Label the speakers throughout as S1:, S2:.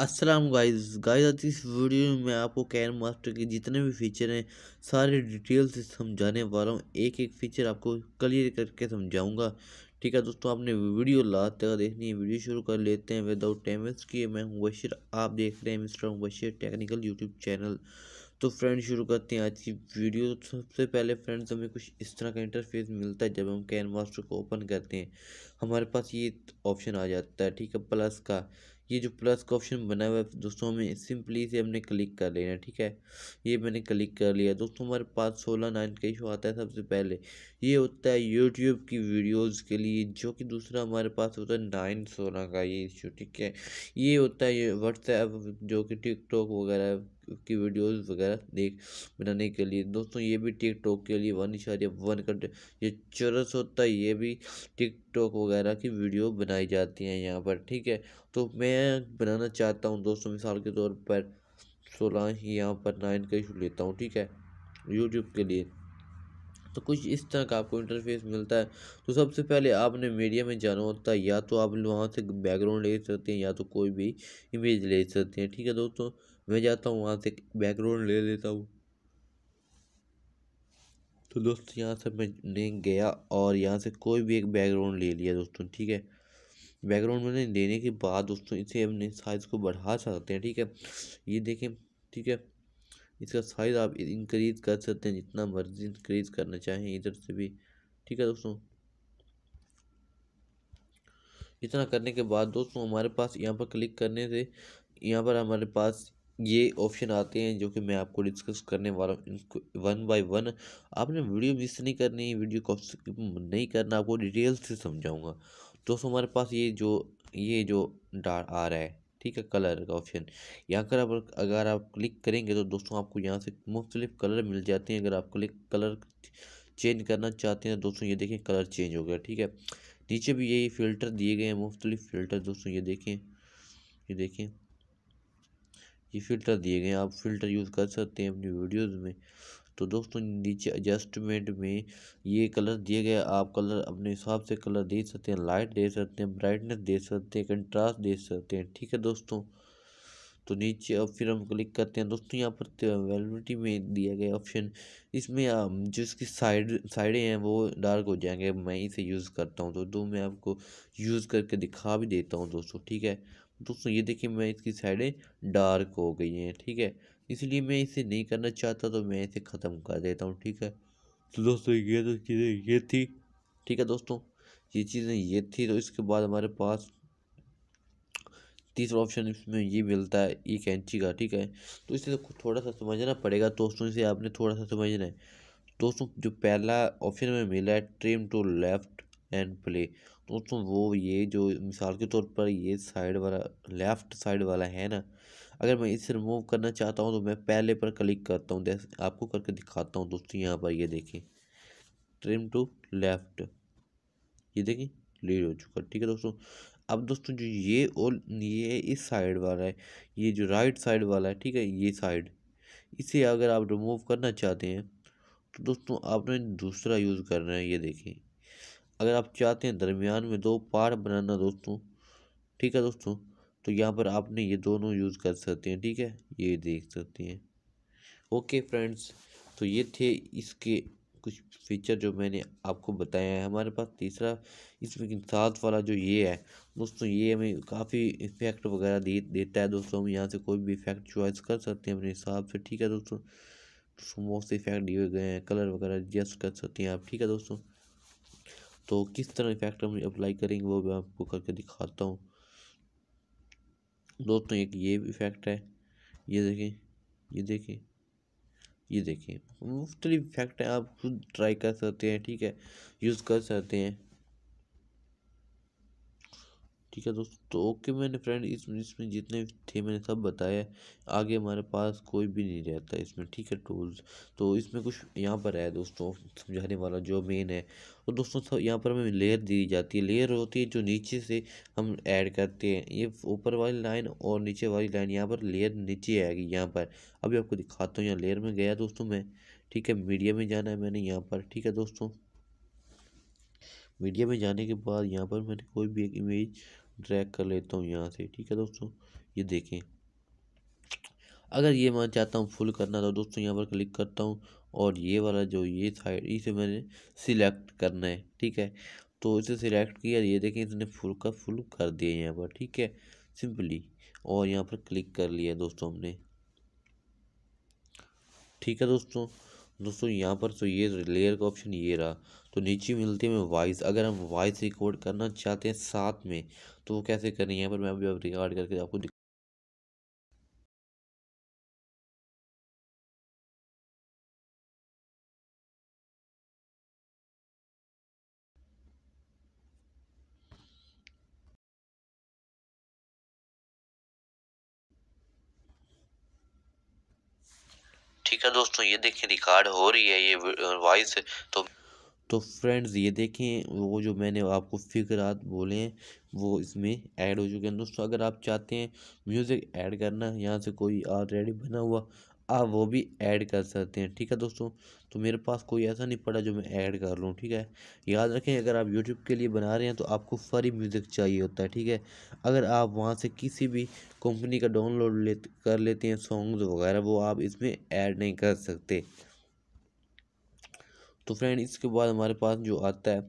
S1: Aslam guys guys इस video में मैं आपको कैन मास्टर के जितने भी फीचर हैं सारे डिटेल से समझाने वाला हूँ एक एक फीचर आपको क्लियर करके समझाऊंगा ठीक है दोस्तों आपने वीडियो लास्ट तक देखनी है वीडियो शुरू कर लेते हैं विदाउट टाइम वेस्ट किए मैं हूँ बशीर आप देख रहे हैं mister Bashir technical YouTube channel तो फ्रेंड शुरू करते हैं आज की वीडियो तो सबसे पहले फ्रेंड्स हमें कुछ इस तरह का इंटरफेस मिलता है जब हम कैन मास्टर को ओपन करते हैं हमारे पास ये ऑप्शन आ जाता है ठीक है प्लस का ये जो प्लस का ऑप्शन बना हुआ है दोस्तों हमें सिंपली से हमने क्लिक कर लेना ठीक है ये मैंने क्लिक कर लिया दोस्तों हमारे पास सोलह नाइन का इशू आता है सबसे पहले ये होता है यूट्यूब की वीडियोस के लिए जो कि दूसरा हमारे पास होता है नाइन सोलह का ये इशू ठीक है ये होता है व्हाट्सएप जो कि टिकटॉक वगैरह की वीडियोस वगैरह देख बनाने के लिए दोस्तों ये भी टिकटॉक के लिए वन इशारे वन कट ये चरस होता है ये भी टिकटॉक वगैरह की वीडियो बनाई जाती हैं यहाँ पर ठीक है तो मैं बनाना चाहता हूँ दोस्तों मिसाल के तौर पर सोलह ही यहाँ पर नाइन का इशू लेता हूँ ठीक है यूट्यूब के लिए तो कुछ इस तरह का आपको इंटरफेस मिलता है तो सबसे पहले आपने मीडिया में जाना होता है या तो आप वहाँ से बैकग्राउंड ले सकते हैं या तो कोई भी इमेज ले सकते हैं ठीक है दोस्तों मैं जाता हूँ वहाँ से बैकग्राउंड ले लेता हूँ तो दोस्तों यहाँ से मैंने गया और यहाँ से कोई भी एक बैकग्राउंड ले लिया दोस्तों ठीक है बैकग्राउंड मैंने देने के बाद दोस्तों इसे अपने साइज़ को बढ़ा सकते हैं ठीक है ये देखें ठीक है इसका साइज़ आप इंक्रीज़ कर सकते हैं जितना मर्ज़ी इंक्रीज़ करना चाहें इधर से भी ठीक है दोस्तों इतना करने के बाद दोस्तों हमारे पास यहाँ पर क्लिक करने से यहाँ पर हमारे पास ये ऑप्शन आते हैं जो कि मैं आपको डिस्कस करने वाला हूँ इनको वन बाय वन आपने वीडियो मिस नहीं करनी वीडियो को नहीं करना आपको डिटेल से समझाऊंगा दोस्तों हमारे पास ये जो ये जो डा आ रहा है ठीक है कलर का ऑप्शन यहाँ कर आप अगर आप क्लिक करेंगे तो दोस्तों आपको यहाँ से मुख्तलिफ कलर मिल जाते हैं अगर आप क्लिक कलर चेंज करना चाहते हैं तो दोस्तों ये देखें कलर चेंज हो गया ठीक है नीचे भी यही फ़िल्टर दिए गए हैं मुख्तलिफ फ़िल्टर दोस्तों ये देखें ये देखें ये फ़िल्टर दिए गए हैं आप फ़िल्टर यूज़ कर सकते हैं अपनी वीडियोज़ में तो दोस्तों नीचे एडजस्टमेंट में ये कलर दिए गए आप कलर अपने हिसाब से कलर दे सकते हैं लाइट दे सकते हैं ब्राइटनेस दे सकते हैं कंट्रास्ट दे सकते हैं ठीक है दोस्तों तो नीचे अब फिर हम क्लिक करते हैं दोस्तों यहाँ पर अवेलेबिलिटी में दिया गया ऑप्शन इसमें जो इसकी साइड साइडें हैं वो डार्क हो जाएंगे मैं इसे यूज़ करता हूँ तो दो मैं आपको यूज़ करके दिखा भी देता हूँ दोस्तों ठीक है दोस्तों ये देखिए मैं इसकी साइडें डार्क हो गई हैं ठीक है इसलिए मैं इसे नहीं करना चाहता तो मैं इसे ख़त्म कर देता हूँ ठीक है तो दोस्तों ये तो चीज़ें ये थी ठीक है दोस्तों ये चीज़ें ये थी तो इसके बाद हमारे पास तीसरा ऑप्शन इसमें ये मिलता है ई कैंची का ठीक है तो इसे तो थोड़ा सा समझना पड़ेगा दोस्तों इसे आपने थोड़ा सा समझना है दोस्तों जो पहला ऑप्शन में मिला है trim to left and play दोस्तों वो ये जो मिसाल के तौर पर ये साइड वाला लेफ़्ट साइड वाला है ना अगर मैं इसे रिमूव करना चाहता हूँ तो मैं पहले पर क्लिक करता हूँ आपको करके दिखाता हूँ दोस्तों यहाँ पर ये देखें ट्रिम टू लेफ्ट ये देखें लीड हो चुका ठीक है दोस्तों अब दोस्तों जो ये और ये इस साइड वाला है ये जो राइट साइड वाला है ठीक है ये साइड इसे अगर आप रिमूव करना चाहते हैं तो दोस्तों आपने दूसरा यूज़ करना है ये देखें अगर आप चाहते हैं दरमियान में दो पार्ट बनाना दोस्तों ठीक है दोस्तों तो यहाँ पर आपने ये दोनों यूज़ कर सकते हैं ठीक है ये देख सकते हैं ओके फ्रेंड्स तो ये थे इसके कुछ फीचर जो मैंने आपको बताया है हमारे पास तीसरा इसमें साथ वाला जो ये है दोस्तों ये हमें काफ़ी इफेक्ट वगैरह दे देता है दोस्तों हम यहाँ से कोई भी इफेक्ट चॉइस कर सकते हैं अपने हिसाब से ठीक है दोस्तों मोस्ट इफेक्ट दिए गए हैं कलर वगैरह एडजस्ट कर सकते हैं आप ठीक है दोस्तों तो किस तरह इफेक्ट हम अप्लाई करेंगे वो मैं आपको करके दिखाता हूँ दोस्तों एक ये इफेक्ट है ये देखें ये देखें ये देखें मुख्तलिफ इफेक्ट है आप खुद ट्राई कर सकते हैं ठीक है यूज़ कर सकते हैं ठीक है दोस्तों तो ओके मैंने फ्रेंड इस इसमें जितने थे मैंने सब बताया आगे हमारे पास कोई भी नहीं रहता इसमें ठीक है टूल्स तो इसमें कुछ यहाँ पर है दोस्तों समझाने वाला जो मेन है और तो दोस्तों सब यहाँ पर हमें लेयर दी जाती है लेयर होती है जो नीचे से हम ऐड करते हैं ये ऊपर वाली लाइन और नीचे वाली लाइन यहाँ पर लेयर नीचे आएगी यहाँ पर अभी आपको दिखाता हूँ यहाँ लेयर में गया दोस्तों मैं ठीक है मीडिया में जाना है मैंने यहाँ पर ठीक है दोस्तों मीडिया में जाने के बाद यहाँ पर मैंने कोई भी एक इमेज ड्रैग कर लेता हूँ यहाँ से ठीक है दोस्तों ये देखें अगर ये मैं चाहता हूँ फुल करना तो दोस्तों यहाँ पर क्लिक करता हूँ और ये वाला जो ये साइड इसे मैंने सिलेक्ट करना है ठीक है तो इसे सिलेक्ट किया ये देखें इसने फुल का फुल कर दिया यहाँ पर ठीक है सिंपली और यहाँ पर क्लिक कर लिया दोस्तों हमने ठीक है दोस्तों दोस्तों यहाँ पर तो ये लेयर का ऑप्शन ये रहा तो नीचे मिलते हैं वॉइस अगर हम वॉइस रिकॉर्ड करना चाहते हैं साथ में तो वो कैसे करें यहाँ पर मैं अभी अब रिकॉर्ड करके आपको ठीक है दोस्तों ये देखें रिकॉर्ड हो रही है ये वॉइस तो तो फ्रेंड्स ये देखें वो जो मैंने आपको फिक्रात बोले हैं वो इसमें ऐड हो चुके हैं दोस्तों अगर आप चाहते हैं म्यूज़िक ऐड करना यहाँ से कोई ऑलरेडी बना हुआ आप वो भी ऐड कर सकते हैं ठीक है दोस्तों तो मेरे पास कोई ऐसा नहीं पड़ा जो मैं ऐड कर लूँ ठीक है याद रखें अगर आप यूट्यूब के लिए बना रहे हैं तो आपको फ्री म्यूज़िक चाहिए होता है ठीक है अगर आप वहाँ से किसी भी कंपनी का डाउनलोड ले कर लेते हैं सॉन्ग्स वगैरह वो आप इसमें ऐड नहीं कर सकते तो फ्रेंड इसके बाद हमारे पास जो आता है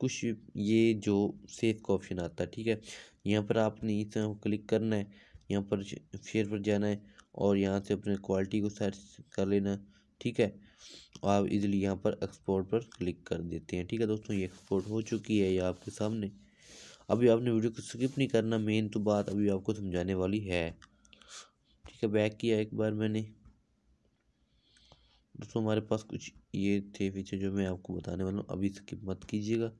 S1: कुछ ये जो सेफ का ऑप्शन आता है ठीक है यहाँ पर आपने इस क्लिक करना है यहाँ पर शेयर पर जाना है और यहाँ से अपने क्वालिटी को सर्च कर लेना ठीक है आप इजीली यहाँ पर एक्सपोर्ट पर क्लिक कर देते हैं ठीक है दोस्तों ये एक्सपोर्ट हो चुकी है ये आपके सामने अभी आपने वीडियो को स्किप नहीं करना मेन तो बात अभी आपको समझाने वाली है ठीक है बैक किया एक बार मैंने दोस्तों हमारे पास कुछ ये थे फीचर जो मैं आपको बताने वाला हूँ अभी स्किप मत कीजिएगा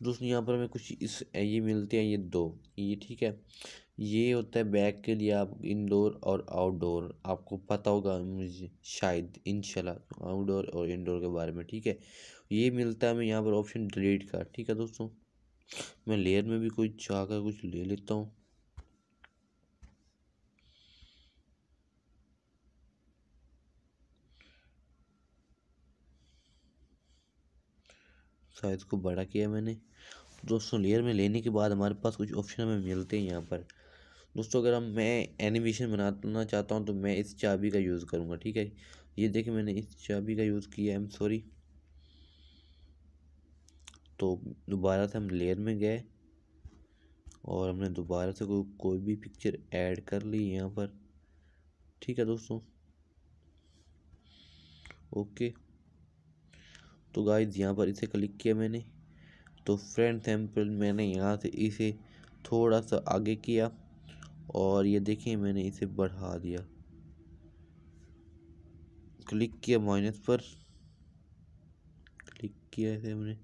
S1: तो दोस्तों यहाँ पर हमें कुछ इस ये मिलते हैं ये दो ये ठीक है ये होता है बैग के लिए आप इंडोर और आउटडोर आपको पता होगा मुझे शायद इनशाला आउटडोर और इंडोर के बारे में ठीक है ये मिलता है हमें यहाँ पर ऑप्शन डिलीट का ठीक है दोस्तों मैं लेयर में भी कोई चाह कर कुछ ले लेता हूँ साइज को बड़ा किया मैंने दोस्तों लेयर में लेने के बाद हमारे पास कुछ ऑप्शन हमें मिलते हैं यहाँ पर दोस्तों अगर हम मैं एनिमेशन बनाना चाहता हूँ तो मैं इस चाबी का यूज़ करूँगा ठीक है ये देखिए मैंने इस चाबी का यूज़ किया एम सॉरी तो दोबारा से हम लेयर में गए और हमने दोबारा से कोई कोई भी पिक्चर ऐड कर ली यहाँ पर ठीक है दोस्तों ओके तो गाइज यहाँ पर इसे क्लिक किया मैंने तो फ्रेंड सैंपल मैंने यहाँ से इसे थोड़ा सा आगे किया और ये देखिए मैंने इसे बढ़ा दिया क्लिक किया माइनस पर क्लिक किया इसे हमने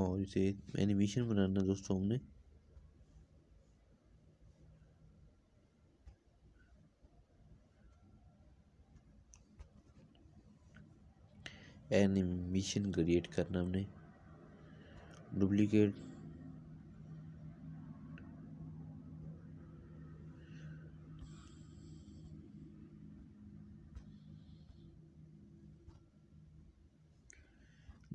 S1: और इसे एनिमेशन बनाना दोस्तों हमने एनिमेशन क्रिएट करना हमने डुप्लीकेट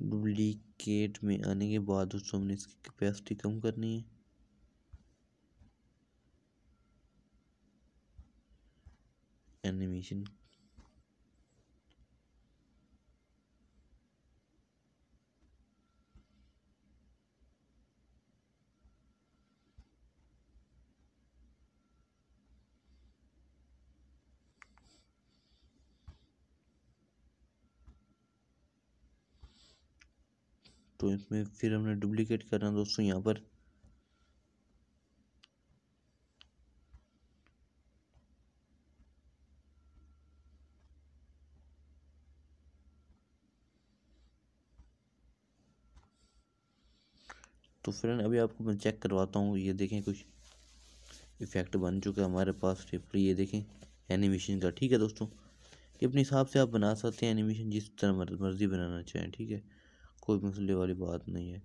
S1: डुप्लीकेट में आने के बाद उसको हमने इसकी कैपेसिटी कम करनी है एनिमेशन तो इसमें फिर हमने डुप्लीकेट करना दोस्तों यहाँ पर तो फ्रेंड अभी आपको मैं चेक करवाता हूँ ये देखें कुछ इफ़ेक्ट बन चुका है हमारे पास रेफरी ये देखें एनिमेशन का ठीक है दोस्तों ये अपने हिसाब से आप बना सकते हैं एनिमेशन जिस तरह मर्ज़ी बनाना चाहें ठीक है कोई मसले वाली बात नहीं है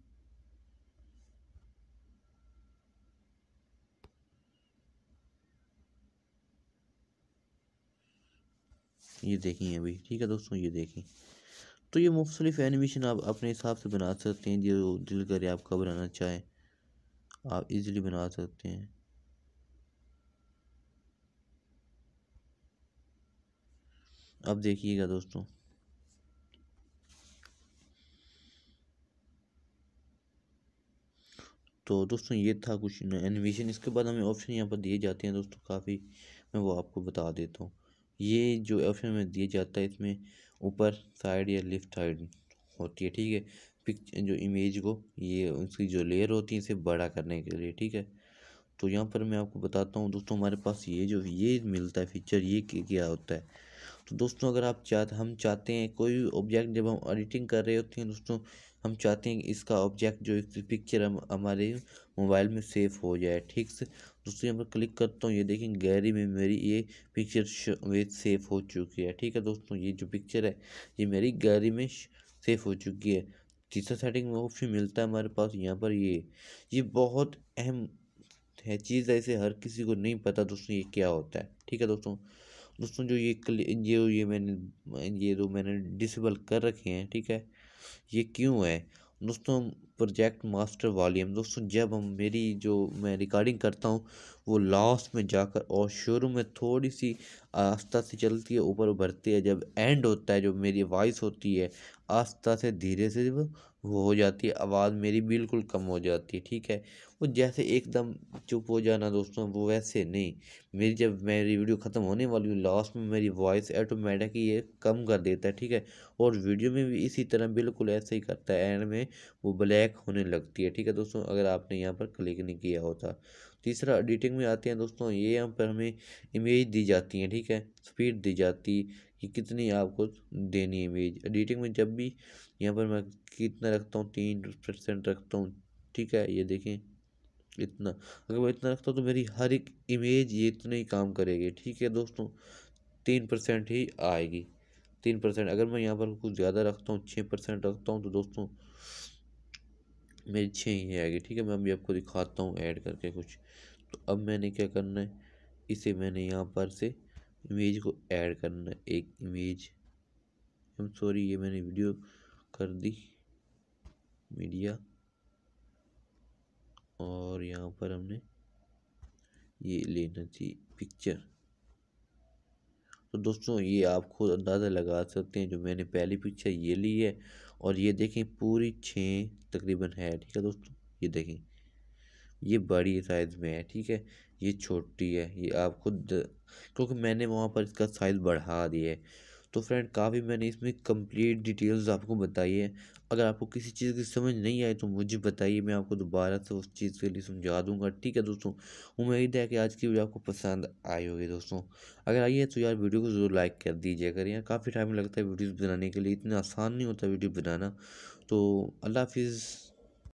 S1: ये देखें अभी ठीक है दोस्तों ये देखें तो ये मुख्तलिफ एनिमेशन आप अपने हिसाब से बना सकते हैं जो दिल करे आपका बनाना चाहें आप इजीली बना सकते हैं अब देखिएगा दोस्तों तो दोस्तों ये था कुछ एनिमेशन इसके बाद हमें ऑप्शन यहाँ पर दिए जाते हैं दोस्तों काफ़ी मैं वो आपको बता देता हूँ ये जो ऑप्शन में दिया जाता है इसमें ऊपर साइड या लेफ्ट साइड होती है ठीक है पिक जो इमेज को ये उसकी जो लेयर होती है इसे बड़ा करने के लिए ठीक है तो यहाँ पर मैं आपको बताता हूँ दोस्तों हमारे पास ये जो ये मिलता है फीचर ये क्या होता है तो दोस्तों अगर आप चाहते हम चाहते हैं कोई ऑब्जेक्ट जब हम एडिटिंग कर रहे होते हैं दोस्तों हम चाहते हैं इसका ऑब्जेक्ट जो इसकी पिक्चर हम हमारे मोबाइल में सेफ हो जाए ठीक से दोस्तों यहाँ पर क्लिक करता हूँ ये देखें गैलरी में मेरी ये पिक्चर में सेफ़ हो चुकी है ठीक है दोस्तों ये जो पिक्चर है ये मेरी गैलरी में सेफ हो चुकी है तीसरा सेटिंग में ऑप्शन मिलता है हमारे पास यहाँ पर ये ये बहुत अहम है चीज़ ऐसे हर किसी को नहीं पता दोस्तों ये क्या होता है ठीक है दोस्तों दोस्तों जो ये जो ये मैंने ये जो मैंने डिसेबल कर रखे हैं ठीक है ये क्यों है दोस्तों प्रोजेक्ट मास्टर वॉल्यूम दोस्तों जब हम मेरी जो मैं रिकॉर्डिंग करता हूँ वो लास्ट में जाकर और शुरू में थोड़ी सी आस्ता से चलती है ऊपर उभरती है जब एंड होता है जो मेरी वॉइस होती है आस्ता से धीरे से वो वो हो जाती है आवाज़ मेरी बिल्कुल कम हो जाती है ठीक है और जैसे एकदम चुप हो जाना दोस्तों वो वैसे नहीं मेरी जब मेरी वीडियो ख़त्म होने वाली हो लास्ट में मेरी वॉइस ऑटोमेटिक ये कम कर देता है ठीक है और वीडियो में भी इसी तरह बिल्कुल ऐसे ही करता है एंड में वो ब्लैक होने लगती है ठीक है दोस्तों अगर आपने यहाँ पर क्लिक नहीं किया होता तीसरा एडिटिंग में आते हैं दोस्तों ये यहाँ पर हमें इमेज दी जाती है ठीक है स्पीड दी जाती कि कितनी आपको देनी है इमेज एडिटिंग में जब भी यहाँ पर मैं कितना रखता हूँ तीन परसेंट रखता हूँ ठीक है ये देखें इतना अगर मैं इतना रखता हूँ तो मेरी हर एक इमेज ये इतना ही काम करेगी ठीक है दोस्तों तीन परसेंट ही आएगी तीन परसेंट अगर मैं यहाँ पर कुछ ज़्यादा रखता हूँ छः परसेंट रखता हूँ तो दोस्तों मेरी छः ही आएगी ठीक है मैं अभी आपको दिखाता हूँ ऐड करके कुछ तो अब मैंने क्या करना है इसे मैंने यहाँ पर से इमेज को ऐड करना एक इमेज एम सॉरी ये मैंने वीडियो कर दी मीडिया और यहाँ पर हमने ये लेना थी पिक्चर तो दोस्तों ये आप खुद अंदाज़ा लगा सकते हैं जो मैंने पहली पिक्चर ये ली है और ये देखें पूरी छः तकरीबन है ठीक है दोस्तों ये देखें ये बड़ी साइज़ में है ठीक है ये छोटी है ये आप खुद क्योंकि मैंने वहाँ पर इसका साइज़ बढ़ा दिया है तो फ्रेंड काफ़ी मैंने इसमें कंप्लीट डिटेल्स आपको बताई है अगर आपको किसी चीज़ की समझ नहीं आई तो मुझे बताइए मैं आपको दोबारा से उस चीज़ के लिए समझा दूंगा ठीक है दोस्तों उम्मीद है कि आज की वीडियो आपको पसंद आई होगी दोस्तों अगर आई है तो यार वीडियो को ज़रूर लाइक कर दीजिए अगर यार काफ़ी टाइम लगता है वीडियोज़ बनाने के लिए इतना आसान नहीं होता वीडियो बनाना तो अल्लाह हाफिज़